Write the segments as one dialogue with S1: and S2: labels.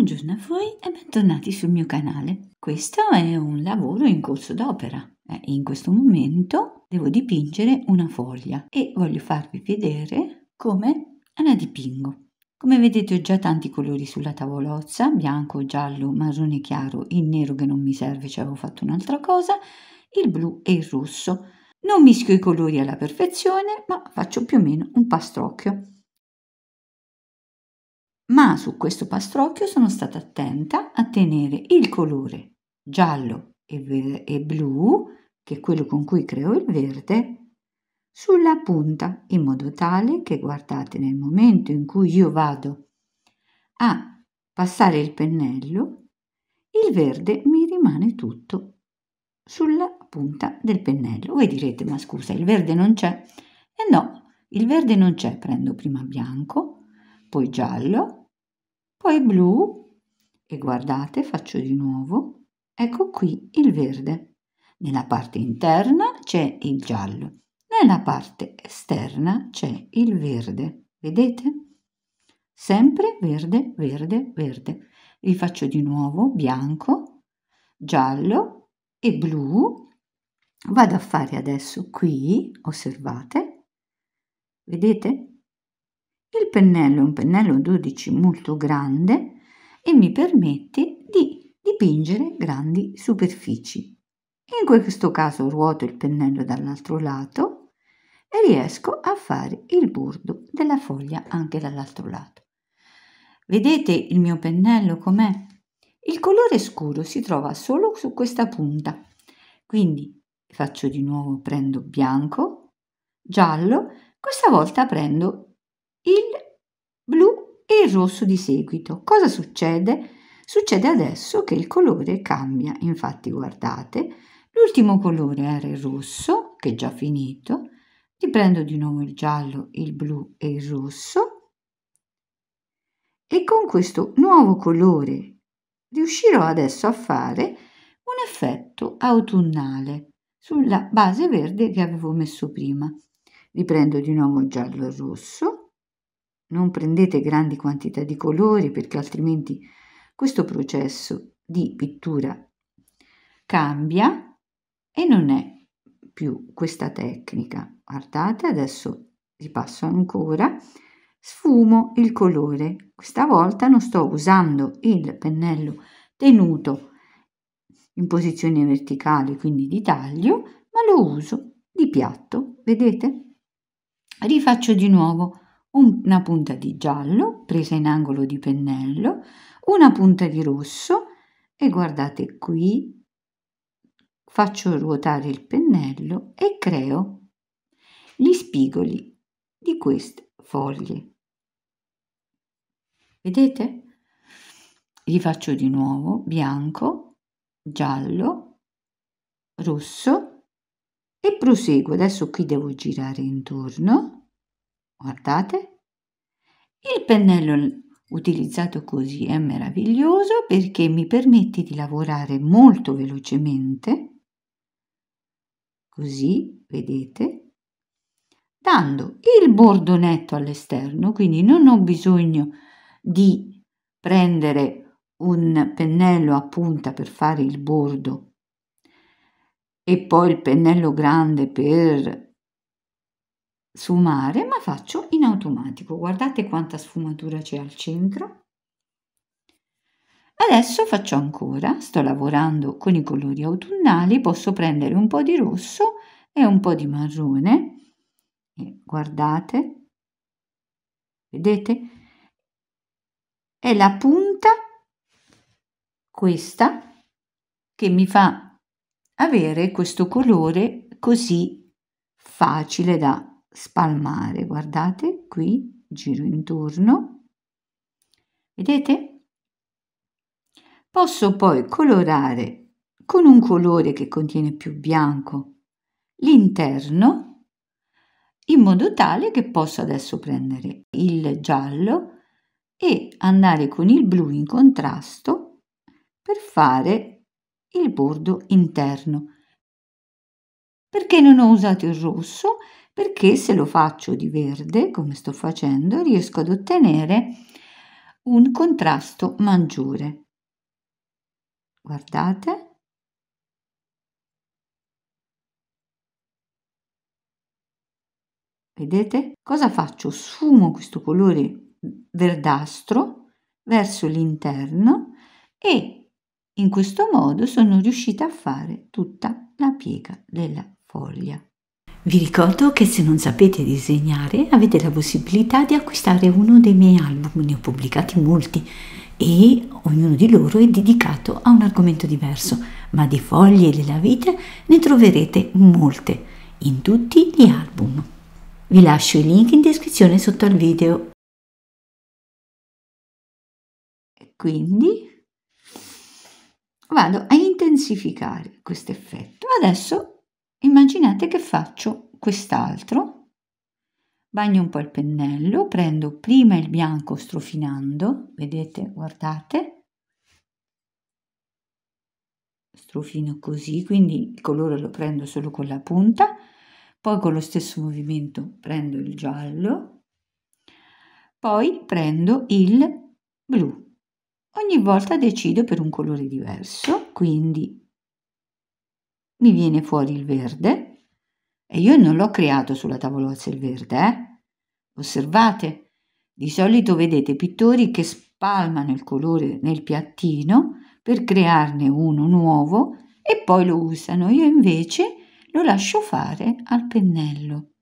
S1: Buongiorno a voi e bentornati sul mio canale. Questo è un lavoro in corso d'opera. In questo momento devo dipingere una foglia e voglio farvi vedere come la dipingo. Come vedete ho già tanti colori sulla tavolozza, bianco, giallo, marrone chiaro, il nero che non mi serve, ci avevo fatto un'altra cosa, il blu e il rosso. Non mischio i colori alla perfezione, ma faccio più o meno un pastrocchio ma su questo pastrocchio sono stata attenta a tenere il colore giallo e, e blu, che è quello con cui creo il verde, sulla punta, in modo tale che guardate nel momento in cui io vado a passare il pennello, il verde mi rimane tutto sulla punta del pennello. Voi direte, ma scusa, il verde non c'è? E no, il verde non c'è, prendo prima bianco, poi giallo, poi blu e guardate, faccio di nuovo, ecco qui il verde. Nella parte interna c'è il giallo, nella parte esterna c'è il verde, vedete? Sempre verde, verde, verde. Vi faccio di nuovo bianco, giallo e blu. Vado a fare adesso qui, osservate, vedete? Il pennello è un pennello 12 molto grande e mi permette di dipingere grandi superfici. In questo caso ruoto il pennello dall'altro lato e riesco a fare il bordo della foglia anche dall'altro lato. Vedete il mio pennello com'è? Il colore scuro si trova solo su questa punta, quindi faccio di nuovo, prendo bianco, giallo, questa volta prendo il blu e il rosso di seguito. Cosa succede? Succede adesso che il colore cambia, infatti guardate, l'ultimo colore era il rosso, che è già finito, riprendo di nuovo il giallo, il blu e il rosso e con questo nuovo colore riuscirò adesso a fare un effetto autunnale sulla base verde che avevo messo prima. Riprendo di nuovo il giallo e il rosso non prendete grandi quantità di colori perché altrimenti questo processo di pittura cambia e non è più questa tecnica. Guardate, adesso ripasso ancora, sfumo il colore. Questa volta non sto usando il pennello tenuto in posizione verticale, quindi di taglio, ma lo uso di piatto, vedete? Rifaccio di nuovo una punta di giallo presa in angolo di pennello, una punta di rosso e guardate qui faccio ruotare il pennello e creo gli spigoli di queste foglie. Vedete? Li faccio di nuovo bianco, giallo, rosso e proseguo. Adesso qui devo girare intorno Guardate. Il pennello utilizzato così è meraviglioso perché mi permette di lavorare molto velocemente, così vedete, dando il bordo netto all'esterno, quindi non ho bisogno di prendere un pennello a punta per fare il bordo e poi il pennello grande per su mare, ma faccio in automatico. Guardate quanta sfumatura c'è al centro. Adesso faccio ancora, sto lavorando con i colori autunnali, posso prendere un po' di rosso e un po' di marrone. E guardate, vedete? È la punta, questa, che mi fa avere questo colore così facile da spalmare, guardate qui, giro intorno, vedete? Posso poi colorare con un colore che contiene più bianco l'interno in modo tale che posso adesso prendere il giallo e andare con il blu in contrasto per fare il bordo interno. Perché non ho usato il rosso? perché se lo faccio di verde, come sto facendo, riesco ad ottenere un contrasto maggiore. Guardate. Vedete? Cosa faccio? Sfumo questo colore verdastro verso l'interno e in questo modo sono riuscita a fare tutta la piega della foglia. Vi ricordo che se non sapete disegnare avete la possibilità di acquistare uno dei miei album, ne ho pubblicati molti e ognuno di loro è dedicato a un argomento diverso, ma di foglie della vita ne troverete molte in tutti gli album. Vi lascio i link in descrizione sotto al video. Quindi vado a intensificare questo effetto. Adesso Immaginate che faccio quest'altro, bagno un po' il pennello, prendo prima il bianco strofinando, vedete, guardate, strofino così, quindi il colore lo prendo solo con la punta, poi con lo stesso movimento prendo il giallo, poi prendo il blu. Ogni volta decido per un colore diverso, quindi mi viene fuori il verde e io non l'ho creato sulla tavolozza il verde, eh? Osservate, di solito vedete pittori che spalmano il colore nel piattino per crearne uno nuovo e poi lo usano, io invece lo lascio fare al pennello.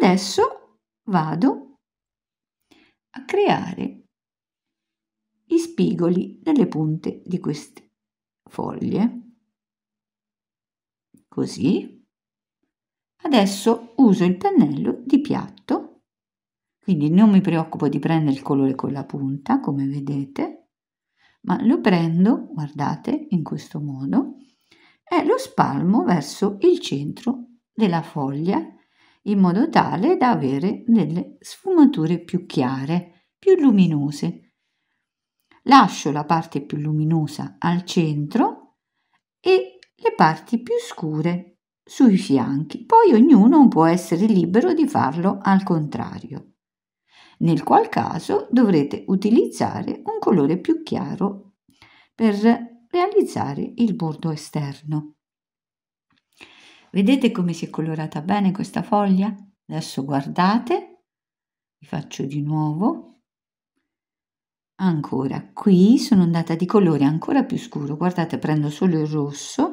S1: Adesso vado a creare i spigoli nelle punte di queste foglie così. Adesso uso il pennello di piatto, quindi non mi preoccupo di prendere il colore con la punta, come vedete, ma lo prendo, guardate, in questo modo, e lo spalmo verso il centro della foglia in modo tale da avere delle sfumature più chiare, più luminose. Lascio la parte più luminosa al centro e le parti più scure sui fianchi, poi ognuno può essere libero di farlo al contrario, nel qual caso dovrete utilizzare un colore più chiaro per realizzare il bordo esterno. Vedete come si è colorata bene questa foglia? Adesso guardate, vi faccio di nuovo. Ancora, qui sono andata di colore ancora più scuro, guardate prendo solo il rosso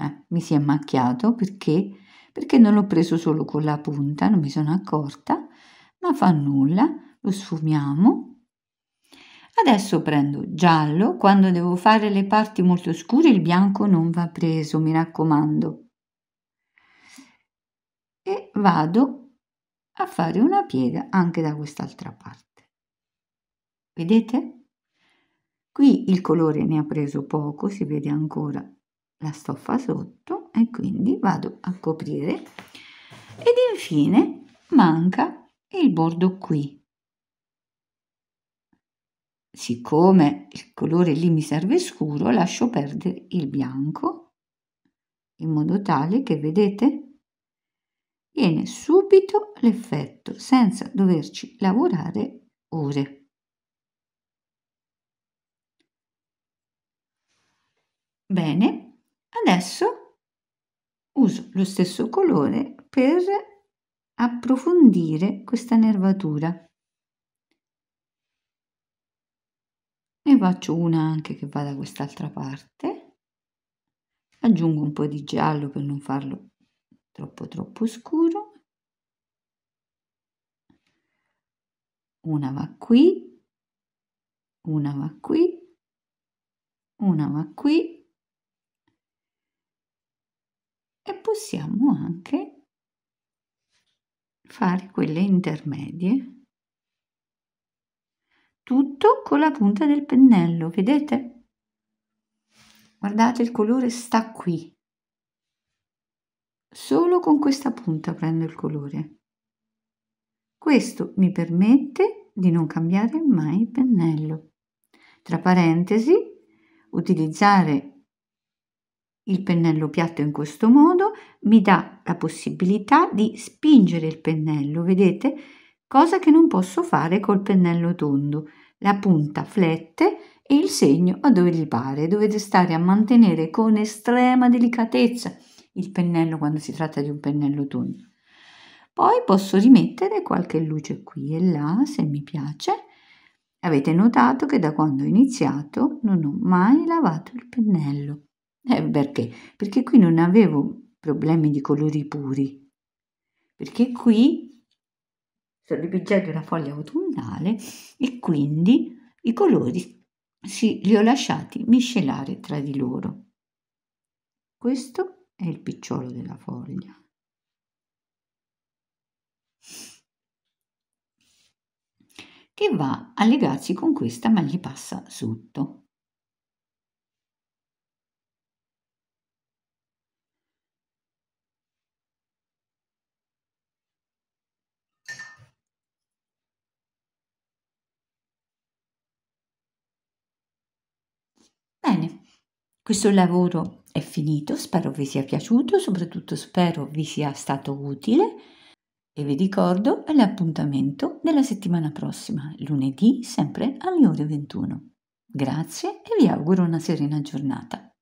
S1: eh, mi si è macchiato perché? Perché non l'ho preso solo con la punta, non mi sono accorta, ma fa nulla, lo sfumiamo. Adesso prendo giallo, quando devo fare le parti molto scure il bianco non va preso, mi raccomando. E vado a fare una piega anche da quest'altra parte. Vedete? Qui il colore ne ha preso poco, si vede ancora la stoffa sotto e quindi vado a coprire ed infine manca il bordo qui siccome il colore lì mi serve scuro lascio perdere il bianco in modo tale che vedete viene subito l'effetto senza doverci lavorare ore bene Adesso uso lo stesso colore per approfondire questa nervatura. Ne faccio una anche che va da quest'altra parte. Aggiungo un po' di giallo per non farlo troppo troppo scuro. Una va qui, una va qui, una va qui possiamo anche fare quelle intermedie tutto con la punta del pennello vedete guardate il colore sta qui solo con questa punta prendo il colore questo mi permette di non cambiare mai il pennello tra parentesi utilizzare il pennello piatto in questo modo mi dà la possibilità di spingere il pennello, vedete? Cosa che non posso fare col pennello tondo. La punta flette e il segno a dove gli pare. Dovete stare a mantenere con estrema delicatezza il pennello quando si tratta di un pennello tondo. Poi posso rimettere qualche luce qui e là se mi piace. Avete notato che da quando ho iniziato non ho mai lavato il pennello. Eh, perché? Perché qui non avevo problemi di colori puri, perché qui sto dipingendo una foglia autunnale e quindi i colori sì, li ho lasciati miscelare tra di loro. Questo è il picciolo della foglia. che va a legarsi con questa ma gli passa sotto. Bene, questo lavoro è finito, spero vi sia piaciuto, soprattutto spero vi sia stato utile e vi ricordo l'appuntamento della settimana prossima, lunedì sempre alle ore 21. Grazie e vi auguro una serena giornata.